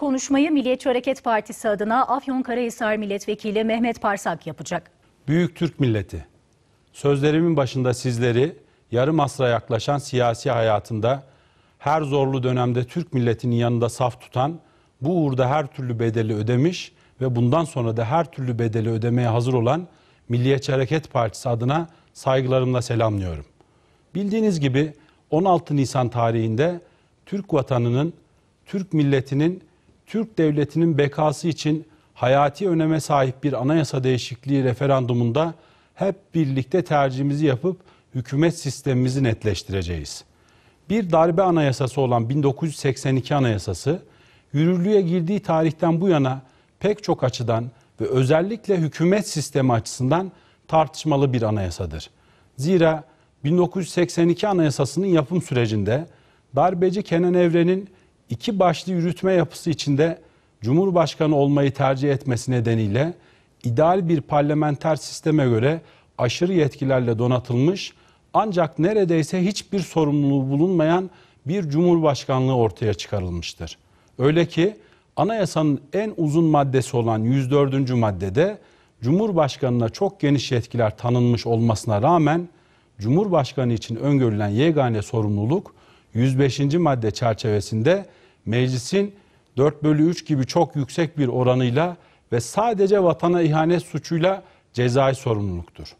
konuşmayı Milliyetçi Hareket Partisi adına Afyonkarahisar Milletvekili Mehmet Parsak yapacak. Büyük Türk milleti, sözlerimin başında sizleri yarım asra yaklaşan siyasi hayatında her zorlu dönemde Türk milletinin yanında saf tutan, bu uğurda her türlü bedeli ödemiş ve bundan sonra da her türlü bedeli ödemeye hazır olan Milliyetçi Hareket Partisi adına saygılarımla selamlıyorum. Bildiğiniz gibi 16 Nisan tarihinde Türk vatanının, Türk milletinin Türk devletinin bekası için hayati öneme sahip bir anayasa değişikliği referandumunda hep birlikte tercihimizi yapıp hükümet sistemimizi netleştireceğiz. Bir darbe anayasası olan 1982 anayasası yürürlüğe girdiği tarihten bu yana pek çok açıdan ve özellikle hükümet sistemi açısından tartışmalı bir anayasadır. Zira 1982 anayasasının yapım sürecinde darbeci Kenan Evren'in iki başlı yürütme yapısı içinde Cumhurbaşkanı olmayı tercih etmesi nedeniyle ideal bir parlamenter sisteme göre aşırı yetkilerle donatılmış ancak neredeyse hiçbir sorumluluğu bulunmayan bir cumhurbaşkanlığı ortaya çıkarılmıştır. Öyle ki anayasanın en uzun maddesi olan 104. maddede Cumhurbaşkanına çok geniş yetkiler tanınmış olmasına rağmen Cumhurbaşkanı için öngörülen yegane sorumluluk 105. madde çerçevesinde meclisin 4 bölü 3 gibi çok yüksek bir oranıyla ve sadece vatana ihanet suçuyla cezai sorumluluktur.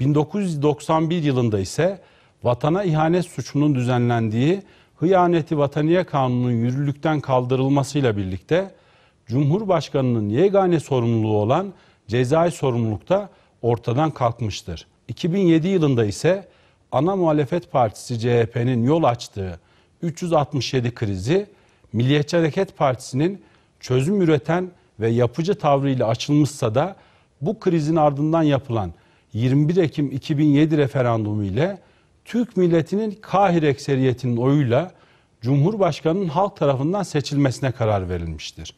1991 yılında ise vatana ihanet suçunun düzenlendiği Hıyaneti Vataniye Kanunu'nun yürürlükten kaldırılmasıyla birlikte Cumhurbaşkanı'nın yegane sorumluluğu olan cezai sorumluluk da ortadan kalkmıştır. 2007 yılında ise ana muhalefet partisi CHP'nin yol açtığı 367 krizi Milliyetçi Hareket Partisi'nin çözüm üreten ve yapıcı tavrıyla açılmışsa da bu krizin ardından yapılan 21 Ekim 2007 referandumu ile Türk milletinin Kahir ekseriyetinin oyuyla Cumhurbaşkanı'nın halk tarafından seçilmesine karar verilmiştir.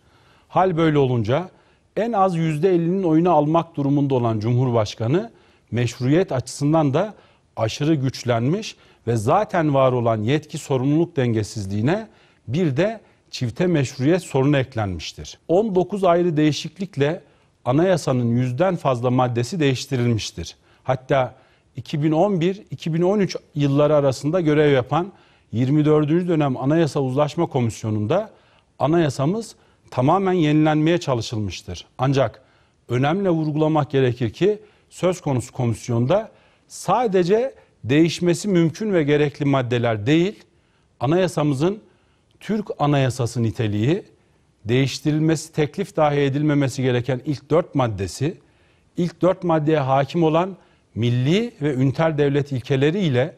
Hal böyle olunca en az %50'nin oyunu almak durumunda olan Cumhurbaşkanı meşruiyet açısından da aşırı güçlenmiş ve zaten var olan yetki sorumluluk dengesizliğine bir de çifte meşruiyet sorunu eklenmiştir. 19 ayrı değişiklikle anayasanın yüzden fazla maddesi değiştirilmiştir. Hatta 2011-2013 yılları arasında görev yapan 24. dönem Anayasa Uzlaşma Komisyonu'nda anayasamız tamamen yenilenmeye çalışılmıştır. Ancak önemli vurgulamak gerekir ki söz konusu komisyonda sadece değişmesi mümkün ve gerekli maddeler değil, anayasamızın Türk Anayasası niteliği değiştirilmesi, teklif dahi edilmemesi gereken ilk dört maddesi, ilk dört maddeye hakim olan milli ve ünter devlet ilkeleri ile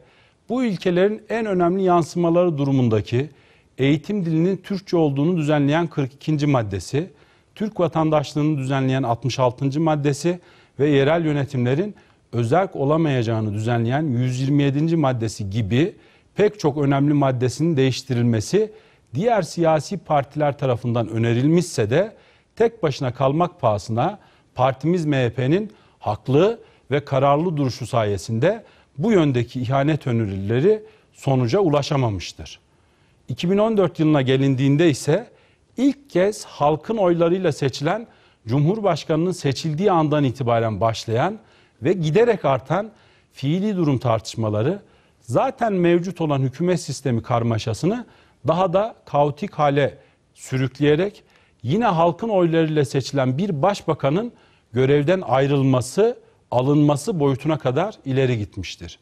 bu ilkelerin en önemli yansımaları durumundaki eğitim dilinin Türkçe olduğunu düzenleyen 42. maddesi, Türk vatandaşlığını düzenleyen 66. maddesi ve yerel yönetimlerin özerk olamayacağını düzenleyen 127. maddesi gibi pek çok önemli maddesinin değiştirilmesi diğer siyasi partiler tarafından önerilmişse de tek başına kalmak pahasına partimiz MHP'nin haklı ve kararlı duruşu sayesinde bu yöndeki ihanet önerileri sonuca ulaşamamıştır. 2014 yılına gelindiğinde ise ilk kez halkın oylarıyla seçilen Cumhurbaşkanının seçildiği andan itibaren başlayan ve giderek artan fiili durum tartışmaları zaten mevcut olan hükümet sistemi karmaşasını daha da kaotik hale sürükleyerek yine halkın oylarıyla seçilen bir başbakanın görevden ayrılması, alınması boyutuna kadar ileri gitmiştir.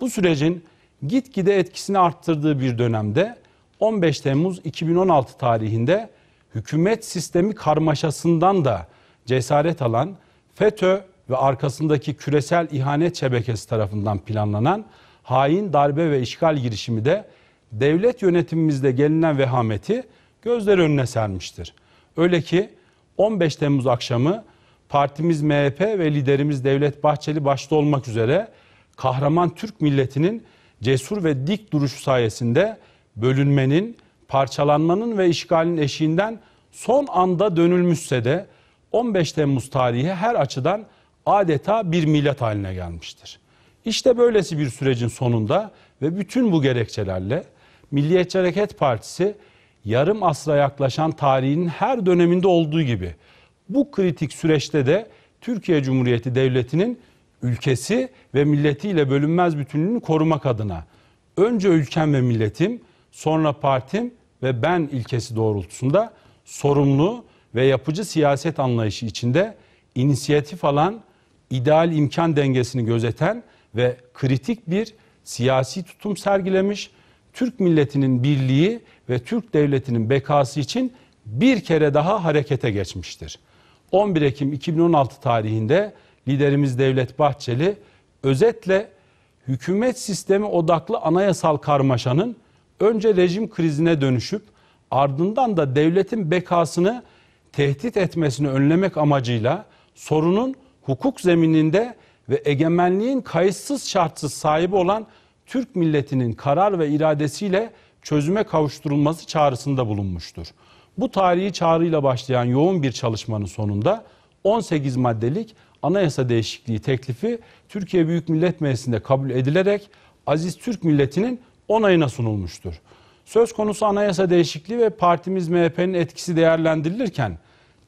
Bu sürecin gitgide etkisini arttırdığı bir dönemde 15 Temmuz 2016 tarihinde hükümet sistemi karmaşasından da cesaret alan FETÖ ve arkasındaki küresel ihanet şebekesi tarafından planlanan hain darbe ve işgal girişimi de devlet yönetimimizde gelinen vehameti gözler önüne sermiştir. Öyle ki 15 Temmuz akşamı partimiz MHP ve liderimiz Devlet Bahçeli başta olmak üzere kahraman Türk milletinin cesur ve dik duruşu sayesinde bölünmenin, parçalanmanın ve işgalin eşiğinden son anda dönülmüşse de 15 Temmuz tarihi her açıdan adeta bir millet haline gelmiştir. İşte böylesi bir sürecin sonunda ve bütün bu gerekçelerle Milliyetçi Hareket Partisi yarım asra yaklaşan tarihinin her döneminde olduğu gibi bu kritik süreçte de Türkiye Cumhuriyeti Devleti'nin ülkesi ve milletiyle bölünmez bütünlüğünü korumak adına önce ülkem ve milletim, sonra partim ve ben ilkesi doğrultusunda sorumlu ve yapıcı siyaset anlayışı içinde inisiyatif alan, ideal imkan dengesini gözeten ve kritik bir siyasi tutum sergilemiş Türk milletinin birliği ve Türk devletinin bekası için bir kere daha harekete geçmiştir. 11 Ekim 2016 tarihinde liderimiz Devlet Bahçeli özetle hükümet sistemi odaklı anayasal karmaşanın önce rejim krizine dönüşüp ardından da devletin bekasını tehdit etmesini önlemek amacıyla sorunun hukuk zemininde ve egemenliğin kayıtsız şartsız sahibi olan Türk milletinin karar ve iradesiyle çözüme kavuşturulması çağrısında bulunmuştur. Bu tarihi çağrıyla başlayan yoğun bir çalışmanın sonunda 18 maddelik anayasa değişikliği teklifi Türkiye Büyük Millet Meclisi'nde kabul edilerek Aziz Türk milletinin onayına sunulmuştur. Söz konusu anayasa değişikliği ve partimiz MHP'nin etkisi değerlendirilirken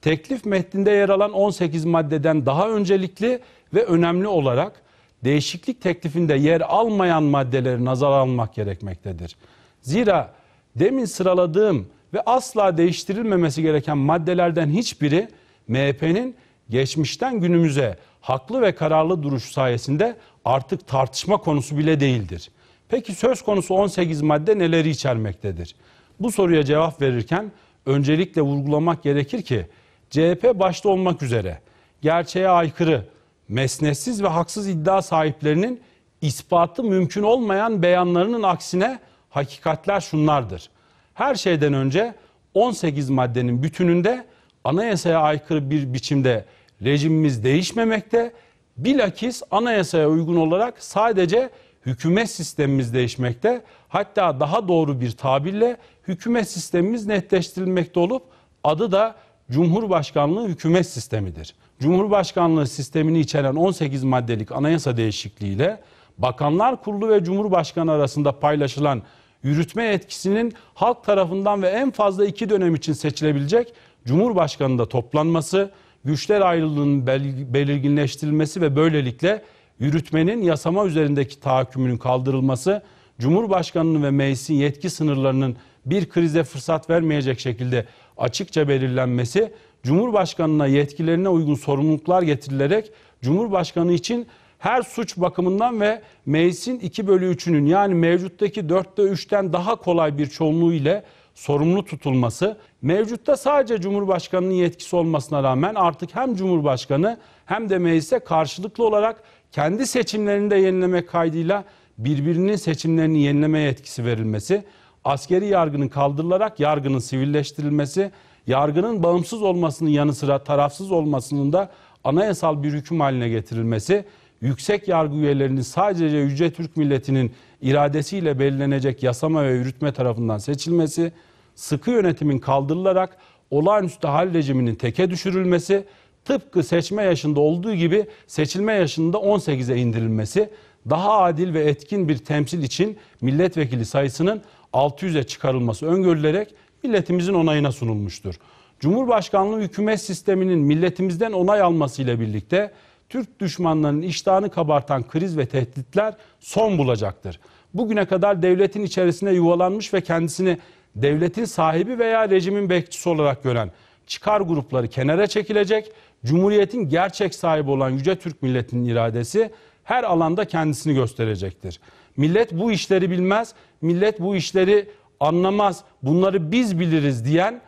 teklif metninde yer alan 18 maddeden daha öncelikli ve önemli olarak değişiklik teklifinde yer almayan maddeleri nazar almak gerekmektedir. Zira demin sıraladığım ve asla değiştirilmemesi gereken maddelerden hiçbiri MHP'nin geçmişten günümüze haklı ve kararlı duruş sayesinde artık tartışma konusu bile değildir. Peki söz konusu 18 madde neleri içermektedir? Bu soruya cevap verirken öncelikle vurgulamak gerekir ki CHP başta olmak üzere gerçeğe aykırı mesnetsiz ve haksız iddia sahiplerinin ispatı mümkün olmayan beyanlarının aksine hakikatler şunlardır. Her şeyden önce 18 maddenin bütününde anayasaya aykırı bir biçimde rejimimiz değişmemekte, bilakis anayasaya uygun olarak sadece hükümet sistemimiz değişmekte, hatta daha doğru bir tabirle hükümet sistemimiz netleştirilmekte olup adı da Cumhurbaşkanlığı hükümet sistemidir. Cumhurbaşkanlığı sistemini içeren 18 maddelik anayasa değişikliğiyle Bakanlar Kurulu ve Cumhurbaşkanı arasında paylaşılan yürütme etkisinin halk tarafından ve en fazla iki dönem için seçilebilecek Cumhurbaşkanı'nda toplanması, güçler ayrılığının belirginleştirilmesi ve böylelikle yürütmenin yasama üzerindeki tahakkümünün kaldırılması, Cumhurbaşkanı'nın ve meclisin yetki sınırlarının bir krize fırsat vermeyecek şekilde açıkça belirlenmesi, Cumhurbaşkanına yetkilerine uygun sorumluluklar getirilerek Cumhurbaşkanı için her suç bakımından ve meclisin 2 bölü 3'ünün yani mevcuttaki 4'te 3'ten daha kolay bir çoğunluğu ile sorumlu tutulması, mevcutta sadece Cumhurbaşkanı'nın yetkisi olmasına rağmen artık hem Cumhurbaşkanı hem de meclise karşılıklı olarak kendi seçimlerini de yenileme kaydıyla birbirinin seçimlerini yenileme yetkisi verilmesi, askeri yargının kaldırılarak yargının sivilleştirilmesi, yargının bağımsız olmasının yanı sıra tarafsız olmasının da anayasal bir hüküm haline getirilmesi, yüksek yargı üyelerinin sadece Yüce Türk milletinin iradesiyle belirlenecek yasama ve yürütme tarafından seçilmesi, sıkı yönetimin kaldırılarak olağanüstü hal rejiminin teke düşürülmesi, tıpkı seçme yaşında olduğu gibi seçilme yaşında 18'e indirilmesi, daha adil ve etkin bir temsil için milletvekili sayısının 600'e çıkarılması öngörülerek milletimizin onayına sunulmuştur. Cumhurbaşkanlığı hükümet sisteminin milletimizden onay almasıyla birlikte Türk düşmanlarının iştahını kabartan kriz ve tehditler son bulacaktır. Bugüne kadar devletin içerisine yuvalanmış ve kendisini devletin sahibi veya rejimin bekçisi olarak gören çıkar grupları kenara çekilecek, Cumhuriyet'in gerçek sahibi olan Yüce Türk milletinin iradesi her alanda kendisini gösterecektir. Millet bu işleri bilmez, millet bu işleri anlamaz, bunları biz biliriz diyen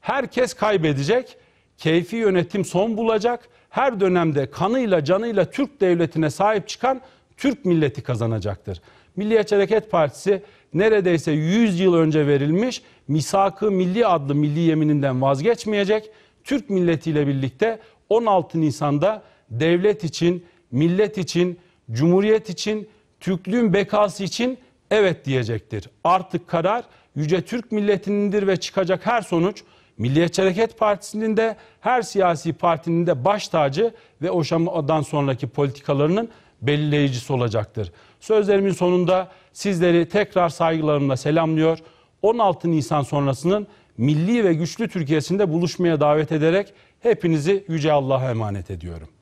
herkes kaybedecek. Keyfi yönetim son bulacak. Her dönemde kanıyla canıyla Türk devletine sahip çıkan Türk milleti kazanacaktır. Milliyetçi Hareket Partisi neredeyse 100 yıl önce verilmiş Misak-ı Milli adlı milli yemininden vazgeçmeyecek. Türk milletiyle birlikte 16 Nisan'da devlet için, millet için, cumhuriyet için, Türklüğün bekası için evet diyecektir. Artık karar yüce Türk milletinindir ve çıkacak her sonuç Milliyetçi Hareket Partisi'nin de her siyasi partinin de baş tacı ve Oşama'dan sonraki politikalarının belirleyicisi olacaktır. Sözlerimin sonunda sizleri tekrar saygılarımla selamlıyor. 16 Nisan sonrasının milli ve güçlü Türkiye'sinde buluşmaya davet ederek hepinizi Yüce Allah'a emanet ediyorum.